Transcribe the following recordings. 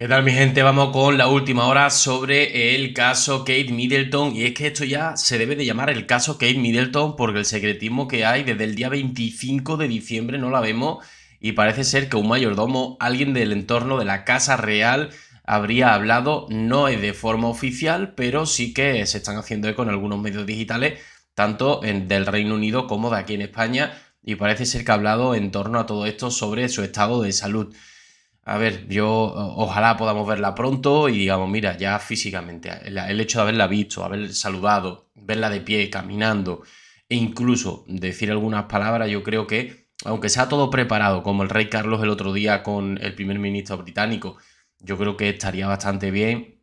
¿Qué tal mi gente? Vamos con la última hora sobre el caso Kate Middleton y es que esto ya se debe de llamar el caso Kate Middleton porque el secretismo que hay desde el día 25 de diciembre no la vemos y parece ser que un mayordomo, alguien del entorno de la Casa Real habría hablado, no es de forma oficial, pero sí que se están haciendo eco en algunos medios digitales, tanto del Reino Unido como de aquí en España y parece ser que ha hablado en torno a todo esto sobre su estado de salud a ver, yo ojalá podamos verla pronto y digamos, mira, ya físicamente, el hecho de haberla visto, haber saludado, verla de pie, caminando e incluso decir algunas palabras, yo creo que, aunque sea todo preparado, como el rey Carlos el otro día con el primer ministro británico, yo creo que estaría bastante bien,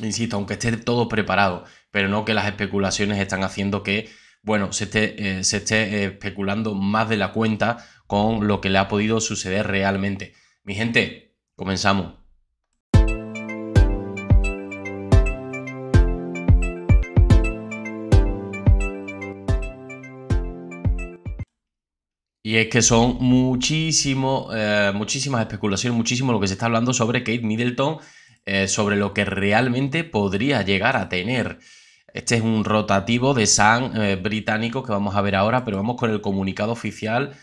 insisto, aunque esté todo preparado, pero no que las especulaciones están haciendo que, bueno, se esté, eh, se esté eh, especulando más de la cuenta con lo que le ha podido suceder realmente. Mi gente, comenzamos. Y es que son muchísimo, eh, muchísimas especulaciones, muchísimo lo que se está hablando sobre Kate Middleton, eh, sobre lo que realmente podría llegar a tener. Este es un rotativo de San eh, británico que vamos a ver ahora, pero vamos con el comunicado oficial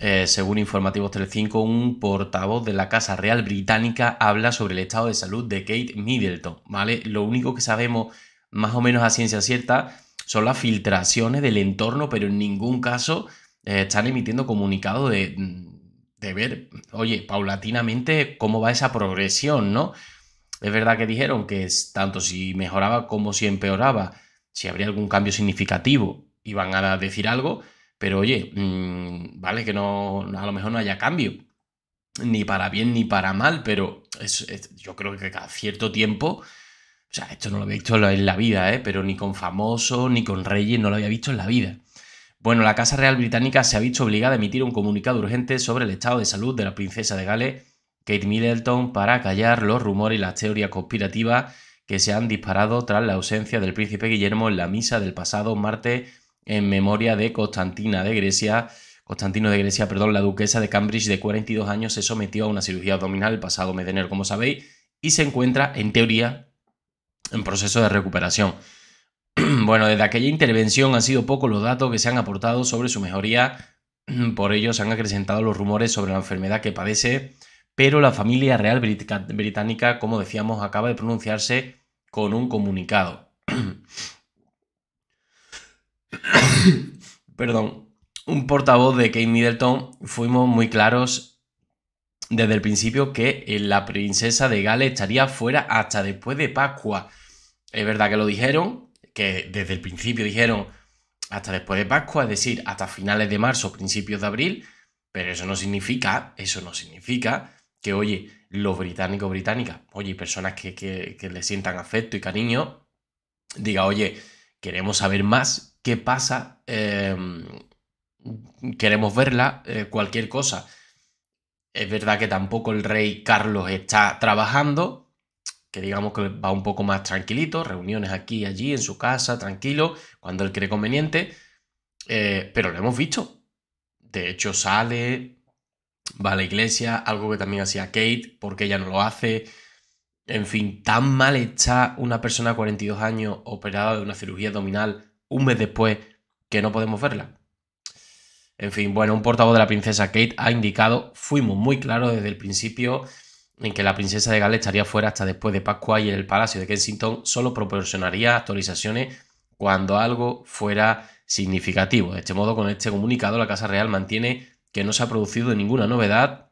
eh, según Informativos 35, un portavoz de la Casa Real Británica habla sobre el estado de salud de Kate Middleton, ¿vale? Lo único que sabemos más o menos a ciencia cierta son las filtraciones del entorno, pero en ningún caso eh, están emitiendo comunicado de, de ver, oye, paulatinamente cómo va esa progresión, ¿no? Es verdad que dijeron que tanto si mejoraba como si empeoraba, si habría algún cambio significativo, iban a decir algo, pero oye, mm, vale que no, a lo mejor no haya cambio, ni para bien ni para mal, pero yo creo que cada cierto tiempo, o sea, esto no lo había visto en la vida, ¿eh? pero ni con Famoso ni con reyes, no lo había visto en la vida. Bueno, la Casa Real Británica se ha visto obligada a emitir un comunicado urgente sobre el estado de salud de la princesa de Gales, Kate Middleton, para callar los rumores y las teorías conspirativas que se han disparado tras la ausencia del príncipe Guillermo en la misa del pasado martes en memoria de Constantina de Grecia. Constantino de Grecia, perdón, la duquesa de Cambridge de 42 años se sometió a una cirugía abdominal el pasado mes de enero, como sabéis, y se encuentra, en teoría, en proceso de recuperación. bueno, desde aquella intervención han sido pocos los datos que se han aportado sobre su mejoría, por ello se han acrecentado los rumores sobre la enfermedad que padece, pero la familia real británica, como decíamos, acaba de pronunciarse con un comunicado. perdón, un portavoz de Kate Middleton, fuimos muy claros desde el principio que eh, la princesa de Gales estaría fuera hasta después de Pascua. Es verdad que lo dijeron, que desde el principio dijeron hasta después de Pascua, es decir, hasta finales de marzo, principios de abril, pero eso no significa, eso no significa que, oye, los británicos, británicas, oye, personas que, que le sientan afecto y cariño, diga, oye, queremos saber más, qué pasa, em, queremos verla, eh, cualquier cosa. Es verdad que tampoco el rey Carlos está trabajando, que digamos que va un poco más tranquilito, reuniones aquí y allí, en su casa, tranquilo, cuando él cree conveniente, eh, pero lo hemos visto. De hecho, sale, va a la iglesia, algo que también hacía Kate, porque ella no lo hace. En fin, tan mal está una persona de 42 años operada de una cirugía abdominal un mes después que no podemos verla. En fin, bueno, un portavoz de la princesa Kate ha indicado, fuimos muy claros desde el principio en que la princesa de Gales estaría fuera hasta después de Pascua y en el Palacio de Kensington solo proporcionaría actualizaciones cuando algo fuera significativo. De este modo, con este comunicado, la Casa Real mantiene que no se ha producido ninguna novedad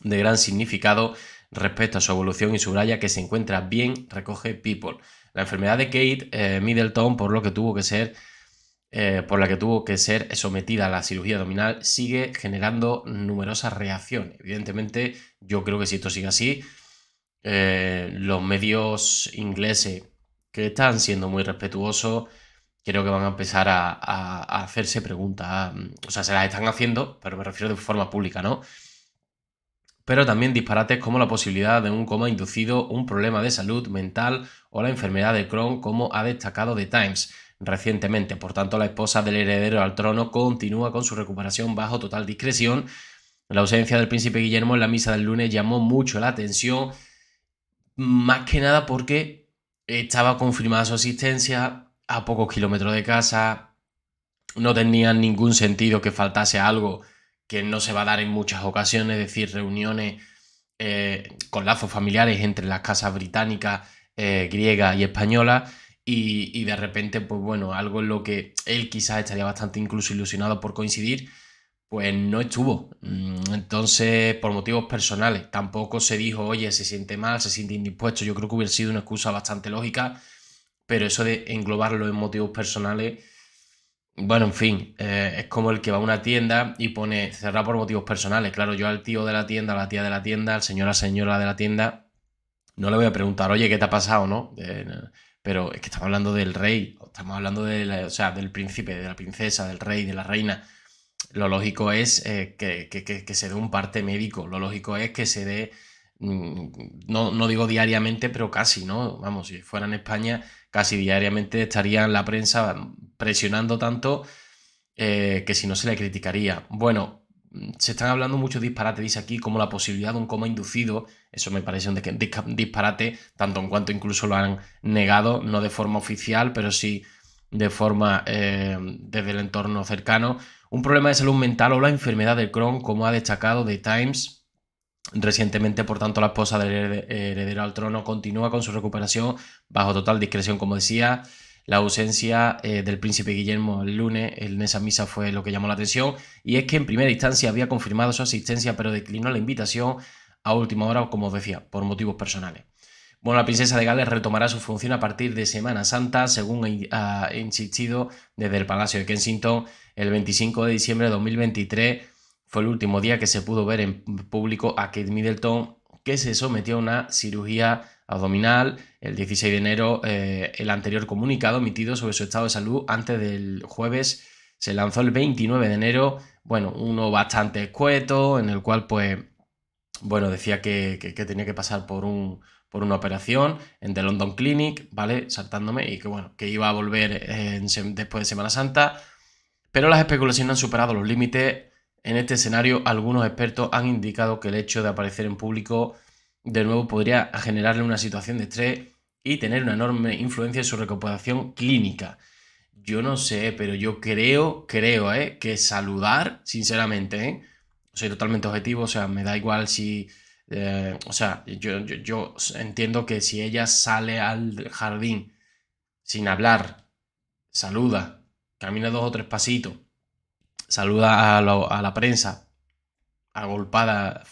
de gran significado respecto a su evolución y su raya que se encuentra bien, recoge People. La enfermedad de Kate eh, Middleton, por lo que tuvo que ser eh, por la que tuvo que ser sometida a la cirugía abdominal, sigue generando numerosas reacciones. Evidentemente, yo creo que si esto sigue así, eh, los medios ingleses que están siendo muy respetuosos, creo que van a empezar a hacerse preguntas. O sea, se las están haciendo, pero me refiero de forma pública, ¿no? pero también disparates como la posibilidad de un coma inducido, un problema de salud mental o la enfermedad de Crohn, como ha destacado The Times recientemente. Por tanto, la esposa del heredero al trono continúa con su recuperación bajo total discreción. La ausencia del príncipe Guillermo en la misa del lunes llamó mucho la atención, más que nada porque estaba confirmada su asistencia a pocos kilómetros de casa, no tenía ningún sentido que faltase algo que no se va a dar en muchas ocasiones, es decir, reuniones eh, con lazos familiares entre las casas británicas, eh, griegas y españolas. Y, y, de repente, pues bueno, algo en lo que él quizás estaría bastante incluso ilusionado por coincidir, pues no estuvo. Mm, entonces, por motivos personales, tampoco se dijo, oye, se siente mal, se siente indispuesto. Yo creo que hubiera sido una excusa bastante lógica, pero eso de englobarlo en motivos personales bueno, en fin, eh, es como el que va a una tienda y pone cerrar por motivos personales. Claro, yo al tío de la tienda, a la tía de la tienda, al señor, a señora de la tienda, no le voy a preguntar, oye, ¿qué te ha pasado, no? Eh, pero es que estamos hablando del rey, estamos hablando de sea, del príncipe, de la princesa, del rey, de la reina. Lo lógico es eh, que, se dé un parte médico, lo lógico es que se dé, mm, no, no digo diariamente, pero casi, ¿no? Vamos, si fuera en España, casi diariamente estaría en la prensa presionando tanto eh, que si no se le criticaría. Bueno, se están hablando muchos disparates, dice aquí, como la posibilidad de un coma inducido, eso me parece un disparate, tanto en cuanto incluso lo han negado, no de forma oficial, pero sí de forma eh, desde el entorno cercano. Un problema de salud mental o la enfermedad del Crohn, como ha destacado The Times. Recientemente, por tanto, la esposa del heredero al trono continúa con su recuperación bajo total discreción, como decía. La ausencia eh, del príncipe Guillermo el lunes en esa misa fue lo que llamó la atención y es que en primera instancia había confirmado su asistencia pero declinó la invitación a última hora, como os decía, por motivos personales. Bueno, la princesa de Gales retomará su función a partir de Semana Santa, según ha insistido desde el Palacio de Kensington el 25 de diciembre de 2023. Fue el último día que se pudo ver en público a Kate Middleton, que se sometió a una cirugía abdominal. El 16 de enero, eh, el anterior comunicado emitido sobre su estado de salud antes del jueves se lanzó el 29 de enero. Bueno, uno bastante escueto, en el cual, pues, bueno, decía que, tenía que pasar por, un, por una operación en The London Clinic, ¿vale? Saltándome y que, bueno, que iba a volver después de Semana Santa. Pero las especulaciones han superado los límites. En este escenario, algunos expertos han indicado que el hecho de aparecer en público de nuevo podría generarle una situación de estrés y tener una enorme influencia en su recuperación clínica. Yo no sé, pero yo creo, creo, eh, que saludar, sinceramente, eh, soy totalmente objetivo, o sea, me da igual si... Eh, o sea, yo, entiendo que si ella sale al jardín sin hablar, saluda, camina dos o tres pasitos, saluda a, la prensa, agolpada,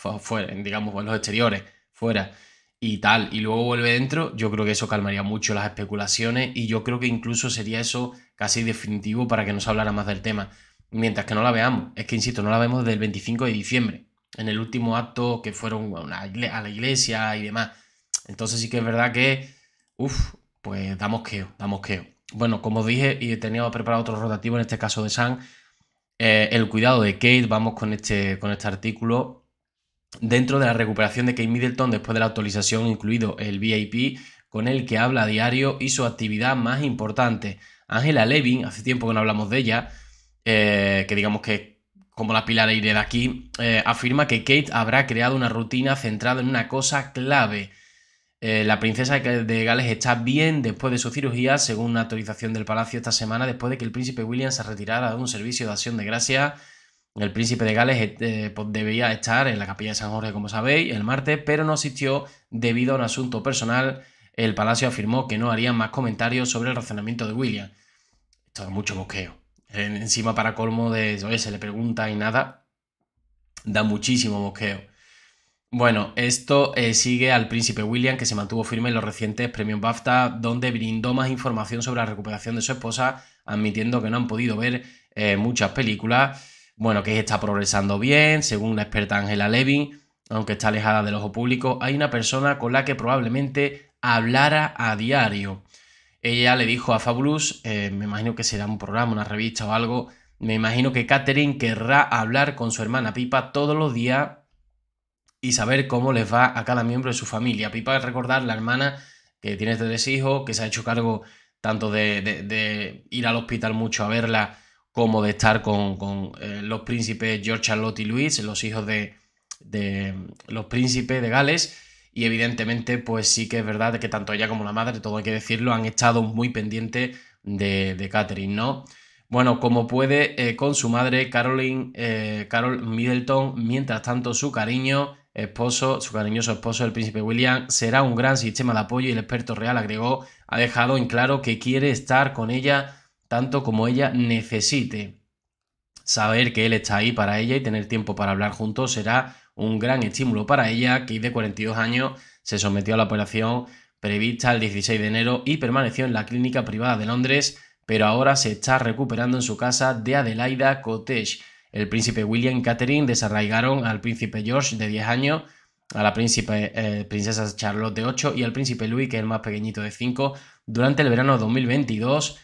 digamos, en los exteriores, fuera y tal, y luego vuelve dentro, yo creo que eso calmaría mucho las especulaciones y yo creo que incluso sería eso casi definitivo para que no se hablara más del tema. Mientras que no la veamos, es que insisto, no la vemos desde el 25 de diciembre, en el último acto que fueron a, la iglesia y demás. Entonces sí que es verdad que, uff, pues damos que damos que Bueno, como dije, y he tenido preparado otro rotativo, en este caso de San, eh, el cuidado de Kate, vamos con este, con este artículo, dentro de la recuperación de Kate Middleton después de la actualización, incluido el VIP, con el que habla a diario y su actividad más importante. Angela Levin, hace tiempo que no hablamos de ella, eh, que digamos que como la pilar aire de aquí, eh, afirma que Kate habrá creado una rutina centrada en una cosa clave. Eh, la princesa de Gales está bien después de su cirugía, según una actualización del palacio esta semana, después de que el príncipe William se retirara de un servicio de acción de gracia el príncipe de Gales eh, pues, debía estar en la capilla de San Jorge, como sabéis, el martes, pero no asistió debido a un asunto personal. El palacio afirmó que no haría más comentarios sobre el razonamiento de William. Esto da mucho bosqueo. Encima, para colmo de oye, se le pregunta y nada, da muchísimo bosqueo. Bueno, esto eh, sigue al príncipe William, que se mantuvo firme en los recientes premios BAFTA, donde brindó más información sobre la recuperación de su esposa, admitiendo que no han podido ver eh, muchas películas. Bueno, que está progresando bien, según la experta Angela Levin, aunque está alejada del ojo público, hay una persona con la que probablemente hablara a diario. Ella le dijo a Fabulous, eh, me imagino que será un programa, una revista o algo, me imagino que Catherine querrá hablar con su hermana Pipa todos los días y saber cómo les va a cada miembro de su familia. Pipa recordar la hermana que tiene tres hijos, que se ha hecho cargo tanto de ir al hospital mucho a verla como de estar con, eh, los príncipes George, Charlotte y Luis, los hijos de, los príncipes de Gales. Y evidentemente, pues sí que es verdad que tanto ella como la madre, todo hay que decirlo, han estado muy pendientes de, de Catherine, ¿no? Bueno, como puede eh, con su madre, Caroline, eh, Carol Middleton, mientras tanto su cariño esposo, su cariñoso esposo, el príncipe William, será un gran sistema de apoyo y el experto real agregó, ha dejado en claro que quiere estar con ella tanto como ella necesite. Saber que él está ahí para ella y tener tiempo para hablar juntos será un gran estímulo para ella. que de 42 años, se sometió a la operación prevista el 16 de enero y permaneció en la clínica privada de Londres, pero ahora se está recuperando en su casa de Adelaida Cottage. El príncipe William y Catherine desarraigaron al príncipe George de 10 años, a la príncipe, eh, princesa Charlotte de 8 y al príncipe Louis, que es el más pequeñito de 5, durante el verano de 2022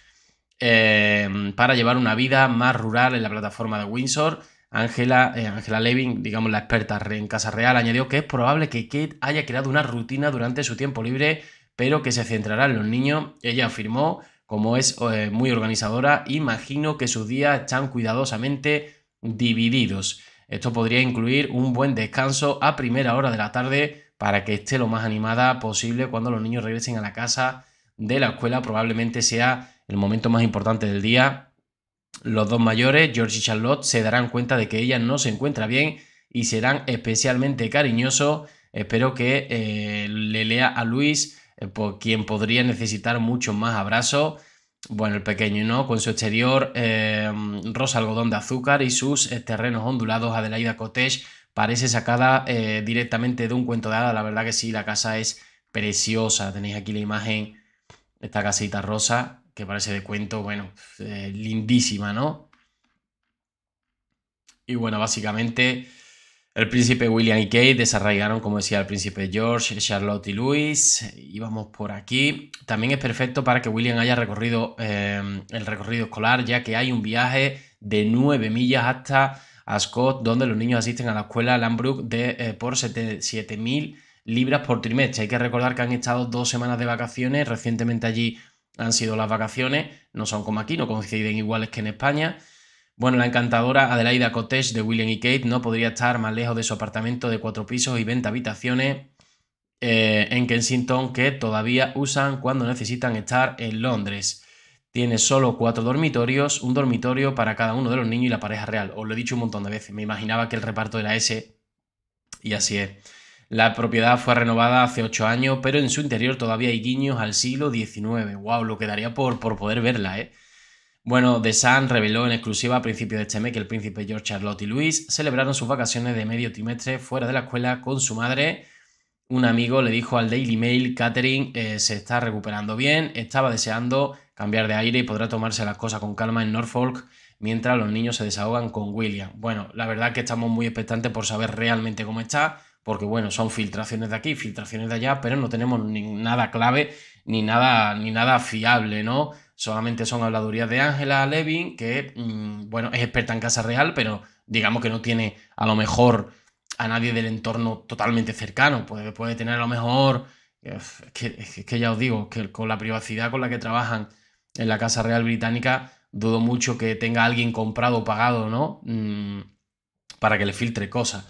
Em, para llevar una vida más rural en la plataforma de Windsor. Angela, Angela eh, Levin, digamos la experta en Casa Real, añadió que es probable que Kate haya creado una rutina durante su tiempo libre, pero que se centrará en los niños. Ella afirmó, como es eh, muy organizadora, imagino que sus días están cuidadosamente divididos. Esto podría incluir un buen descanso a primera hora de la tarde para que esté lo más animada posible cuando los niños regresen a la casa de la escuela. Probablemente sea el momento más importante del día, los dos mayores, George y Charlotte, se darán cuenta de que ella no se encuentra bien y serán especialmente cariñosos. Espero que eh, le lea a Luis, eh, por quien podría necesitar mucho más abrazo Bueno, el pequeño, ¿no? Con su exterior em, rosa algodón de azúcar y sus eh, terrenos ondulados, Adelaida Cottage parece sacada directamente de un cuento de hadas. La verdad que sí, la casa es preciosa. Tenéis aquí la imagen, esta casita rosa, que parece de cuento, bueno, eh, lindísima, ¿no? Y bueno, básicamente el príncipe William y Kate desarraigaron, como decía, el príncipe George, Charlotte y Louis. Y vamos por aquí. También es perfecto para que William haya recorrido eh, el recorrido escolar, ya que hay un viaje de 9 millas hasta Ascot, donde los niños asisten a la escuela Lambrook de, eh, por 7.000 libras por trimestre. Hay que recordar que han estado dos semanas de vacaciones, recientemente allí han sido las vacaciones, no son como aquí, no coinciden iguales que en España. Bueno, la encantadora Adelaida Cottage de William y Kate no podría estar más lejos de su apartamento de cuatro pisos y 20 habitaciones eh, en Kensington que todavía usan cuando necesitan estar en Londres. Tiene solo cuatro dormitorios, un dormitorio para cada uno de los niños y la pareja real. Os lo he dicho un montón de veces, me imaginaba que el reparto era ese y así es. La propiedad fue renovada hace 8 años, pero en su interior todavía hay guiños al siglo XIX. ¡Wow! Lo quedaría por, por poder verla, ¿eh? Bueno, The Sun reveló en exclusiva a principios de este mes que el príncipe George, Charlotte y Luis celebraron sus vacaciones de medio trimestre fuera de la escuela con su madre. Un amigo le dijo al Daily Mail, Catherine eh, se está recuperando bien, estaba deseando cambiar de aire y podrá tomarse las cosas con calma en Norfolk mientras los niños se desahogan con William. Bueno, la verdad que estamos muy expectantes por saber realmente cómo está porque bueno, son filtraciones de aquí, filtraciones de allá, pero no tenemos nada clave ni nada, ni nada fiable, ¿no? Solamente son habladurías de Ángela Levin, que, mm, bueno, es experta en Casa Real, pero digamos que no tiene a lo mejor a nadie del entorno totalmente cercano, puede, puede tener a lo mejor, eh, es que, ya os digo, que con la privacidad con la que trabajan en la Casa Real Británica, dudo mucho que tenga alguien comprado o pagado, ¿no? Mm, para que le filtre cosas.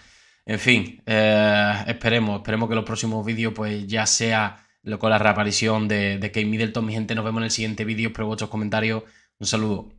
En fin, eh, esperemos, esperemos que los próximos vídeos pues ya sea lo con la reaparición de, de Kate Middleton. Mi gente, nos vemos en el siguiente vídeo. Espero vuestros comentarios. Un saludo.